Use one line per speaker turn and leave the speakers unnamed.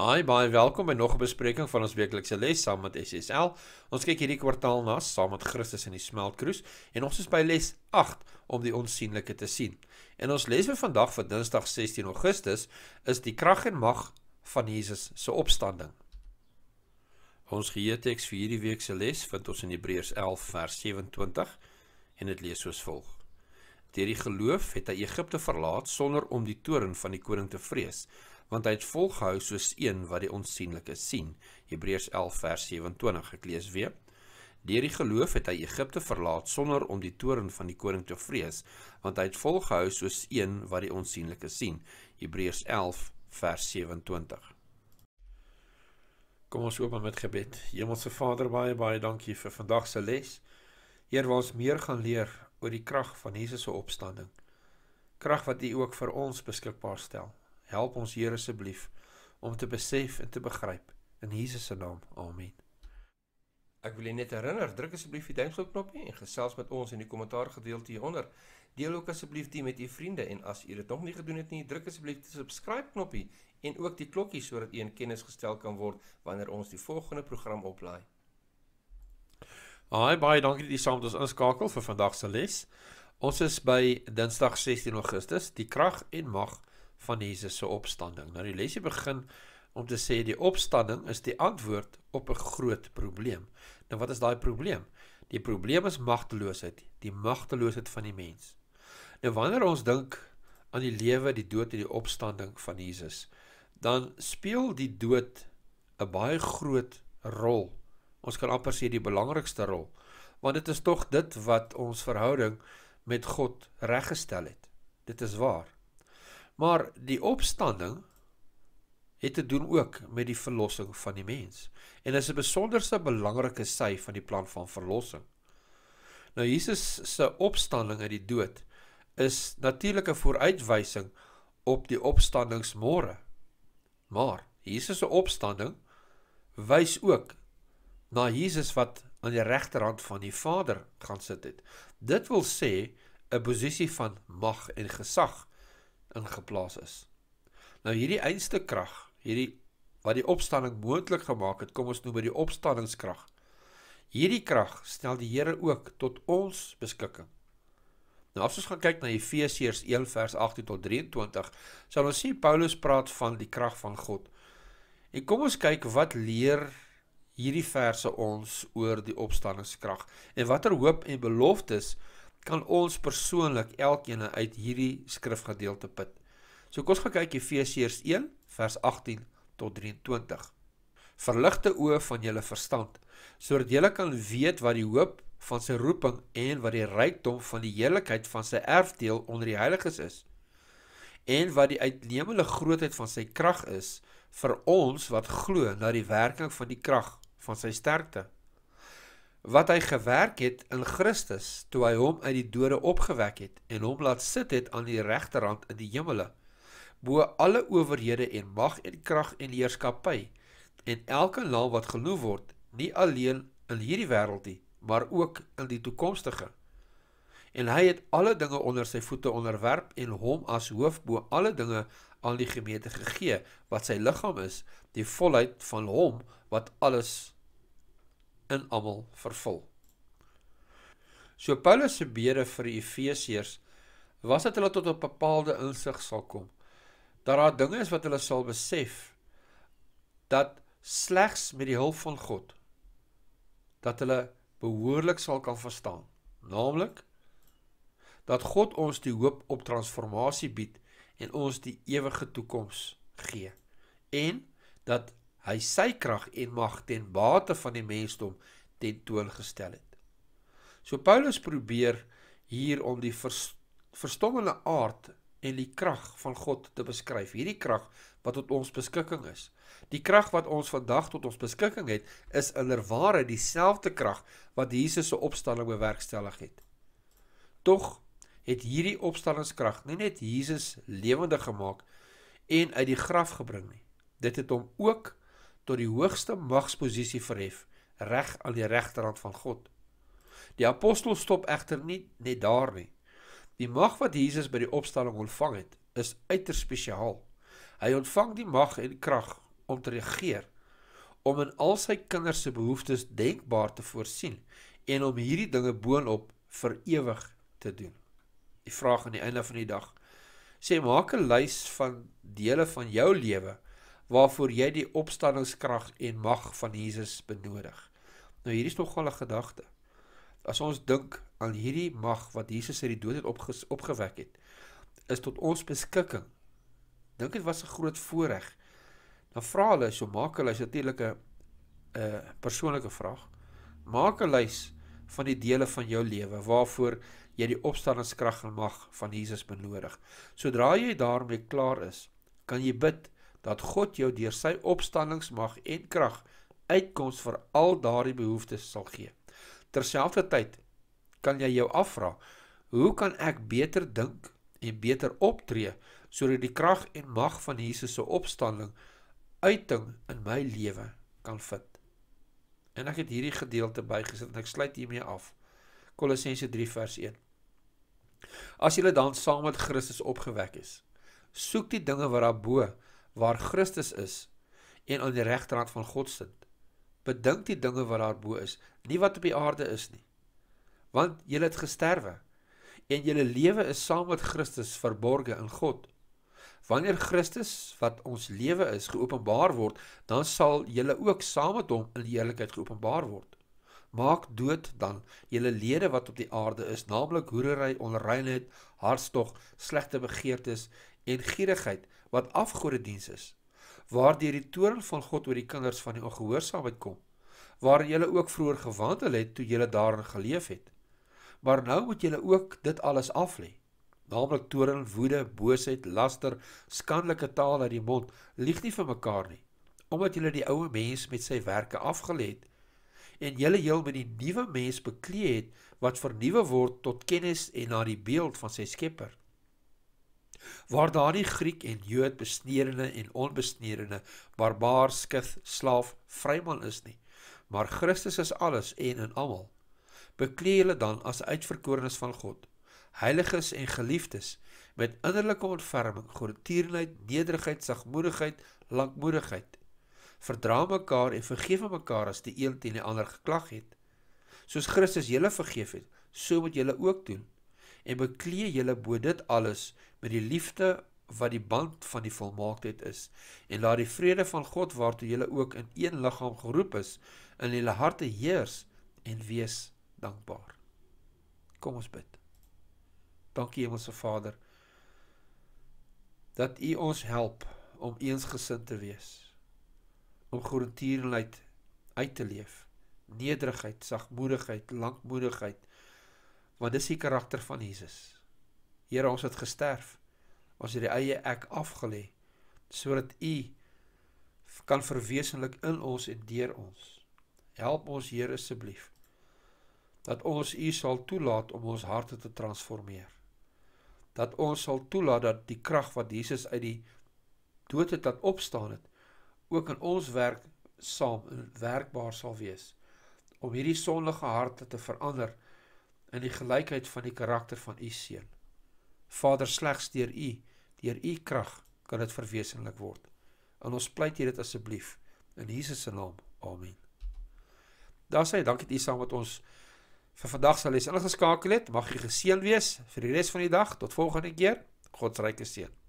Hi, baie welkom by nog 'n bespreking van ons weeklikse les saam met SSL. Ons kyk hierdie kwartaal na saam met Christus in die smeltkroes en ons is by les 8 om die onsigbare te sien. En ons les vir vandag vir Dinsdag 16 Augustus is die krag en mag van Jesus se opstanding. Ons geheeteks vir hierdie week se les vind ons in Hebreërs 11 vers 27 en dit lees soos volg: Deur die geloof het hy Egipte verlaat sonder om die toorn van die koning te vrees want hy het volgehou soos een wat die onsigbare sien. Hebreërs 11 vers 27 geklees weer. Deur die geloof het hy Egipte verlaat sonder om die toorn van die koning te vrees, want hy het volgehou soos een wat die onsigbare sien. Hebreërs 11 vers 27. Kom ons open met gebed. Hemelse Vader, baie baie dankie vir vandag se les. Heer, waar ons meer gaan leer oor die krag van Jesus se opstanding. Krag wat U ook vir ons beskikbaar stel. Help ons Here asseblief om te besef en te begryp in Jesus se naam. Amen. Ek wil net herinner, druk asseblief die duimpie knoppie en gesels met ons in die kommentaar gedeelte hieronder. Deel ook asseblief dit met u vriende en as u dit nog nie gedoen het nie, druk asseblief die subscribe knoppie en ook die klokkie sodat u in kennis gestel kan word wanneer ons die volgende program oplaai. Hi, baie dankie dat jy saam met ons inskakel vir vandag se les. Ons is by Dinsdag 16 Augustus, die krag en mag van Jesus se opstanding. Nou die lesie begin om te sê die opstanding is die antwoord op 'n groot probleem. Nou wat is daai probleem? Die probleem is magteloosheid, die magteloosheid van die mens. Nou wanneer ons dink aan die lewe, die dood en die opstanding van Jesus, dan speel die dood 'n baie groot rol. Ons kan amper sê die belangrikste rol, want dit is tog dit wat ons verhouding met God reggestel het. Dit is waar. Maar die opstanding het te doen ook met die verlossing van die mens en is 'n besonderse belangrike sy van die plan van verlossing. Nou Jesus se opstanding uit die dood is natuurlik 'n vooruitwysing op die opstandingsmôre. Maar Jesus se opstanding wys ook na Jesus wat aan die regterhand van die Vader gaan sit het. Dit wil sê 'n posisie van mag en gesag ingeplaas is. Nou hierdie einste krag, hierdie wat die opstanding moontlik gemaak het, kom ons noem by die opstanningskrag. Hierdie krag stel die Here ook tot ons beskikking. Nou as ons gaan kyk na Efesiërs 1 vers 18 tot 23, sal ons sien Paulus praat van die krag van God. En kom ons kyk wat leer hierdie verse ons oor die opstanningskrag en watter hoop en beloftes kan ons persoonlik elkeen uit hierdie skrifgedeelte put. So kom ons gaan kyk Efesiërs 1 vers 18 tot 23. Verligte oë van julle verstand sodat julle kan weet wat die hoop van sy roeping en wat die rykdom van die heerlikheid van sy erfdeel onder die heiliges is en wat die uitnemende grootheid van sy krag is vir ons wat glo na die werking van die krag van sy sterkte wat hy gewerk het in Christus toe hy hom uit die dode opgewek het en hom laat sit het aan die regterrand in die hemele bo alle owerhede en mag en krag en heerskappy en elke naam wat genoem word nie alleen in hierdie wêreld nie maar ook in die toekomstige en hy het alle dinge onder sy voete onderwerp en hom as hoof bo alle dinge aan die gemeente gegee wat sy liggaam is die volheid van hom wat alles in almal vervul. So Paulus se bede vir die Efesiërs was dat hulle tot op 'n bepaalde insig sal kom. Dat daar dinge is wat hulle sal besef dat slegs met die hulp van God dat hulle behoorlik sal kan verstaan, naamlik dat God ons die hoop op transformasie bied en ons die ewige toekoms gee en dat hy sy krag en mag ten bate van die mensdom ten toon gestel het. So Paulus probeer hier om die vers, verstommende aard en die krag van God te beskryf. Hierdie krag wat tot ons beskikking is. Die krag wat ons vandag tot ons beskikking het, is inderwaarheid dieselfde krag wat Jesus se opstanding bewerkstellig het. Tog het hierdie opstanningskrag nie net Jesus lewendig gemaak en uit die graf gebring nie. Dit het hom ook tot die hoogste magsposisie verhef, reg aan die regterhand van God. Die apostel stop egter nie net daar nie. Die mag wat Jesus by die opstanding ontvang het, is uiters spesiaal. Hy ontvang die mag en krag om te regeer, om in al sy kinders se behoeftes denkbaar te voorsien en om hierdie dinge boonop vir ewig te doen. Die vraag aan die einde van die dag sê maak 'n lys van dele van jou lewe waarvoor jy die opstandingskrag en mag van Jesus benodig. Nou hier is nogal 'n gedagte. As ons dink aan hierdie mag wat Jesus uit die dood het opgewek het, is tot ons beskikking. Dink dit was 'n groot voorreg. Dan vra hulle, so maak hulle natuurlik 'n 'n persoonlike vraag. Maak 'n lys van die dele van jou lewe waarvoor jy die opstandingskrag en mag van Jesus benodig. Sodra jy daarmee klaar is, kan jy bid dat God jou deur sy opstandingsmag en krag uitkoms vir al daardie behoeftes sal gee. Terselfdertyd kan jy jou afvra, hoe kan ek beter dink en beter optree sodat die krag en mag van Jesus se opstanding uiting in my lewe kan vind? En ek het hierdie gedeelte bygesit en ek sluit hiermee af. Kolossense 3 vers 1. As jy dan saam met Christus opgewek is, soek die dinge wat daarbo waar Christus is en aan die regterhand van God sit. Bedink die dinge wat daar bo is, nie wat op die aarde is nie. Want jy het gesterwe en jou lewe is saam met Christus verborge in God. Wanneer Christus wat ons lewe is geopenbaar word, dan sal jy ook saam met hom in heerlikheid geopenbaar word. Maak dood dan julle lede wat op die aarde is, naamlik hoerery, onreinheid, hartstog, slegte begeertes, en gierigheid wat afgodediens is, waardeur die toorn van God oor die kinders van die ongehoorsaamheid kom, waar julle ook vroeër gewandel het toe julle daarin geleef het. Maar nou moet julle ook dit alles af lê. Naamlik toorn, woede, boosheid, laster, skandelike taal uit die mond, lieg nie vir mekaar nie, omdat julle die ou mens met sy werke afgelê het en julle heel met die nuwe mens beklee het wat vernuwe word tot kennis en na die beeld van sy Skepper waar daardie Griek en Jood besnedene en onbesnedene barbaar, skif, slaaf, vryman is nie, maar Christus is alles en in almal. Bekleë hulle dan as uitverkorenes van God, heiliges en geliefdes met innerlike ontferming, goedertierenheid, nederigheid, sagmoedigheid, lankmoedigheid. Verdra mekaar en vergewe mekaar as die een teen die ander geklag het. Soos Christus julle vergeef het, so moet julle ook doen en beklee julle bo dit alles met die liefde wat die band van die volmaaktheid is en laat die vrede van God waartoe julle ook in een liggaam geroep is in julle harte heers en wees dankbaar. Kom ons bid. Dankie Hemelse Vader dat U ons help om eensgesind te wees om goeie tierenheid uit te leef, nederigheid, sagmoedigheid, lankmoedigheid, want dis die karakter van Jesus. Here, ons het gesterf. Ons het die eie ek afgelê sodat U kan verweesenlik in ons en deur ons. Help ons, Here, asseblief dat ons U sal toelaat om ons harte te transformeer. Dat ons sal toelaat dat die krag wat Jesus uit die dood het laat opstaan het, ook in ons werk saam werkbaar sal wees om hierdie sondige harte te verander in die gelykheid van die karakter van u seun. Vader, slegs deur u, deur u krag kan dit verwesenlik word. En ons pleit hier dit asseblief in Jesus se naam. Amen. Daar sê, dankie dat u saam met ons vir vandag sal lees. Ingeskakel het, mag u geseën wees vir die res van die dag. Tot volgende keer. God se ryke seën.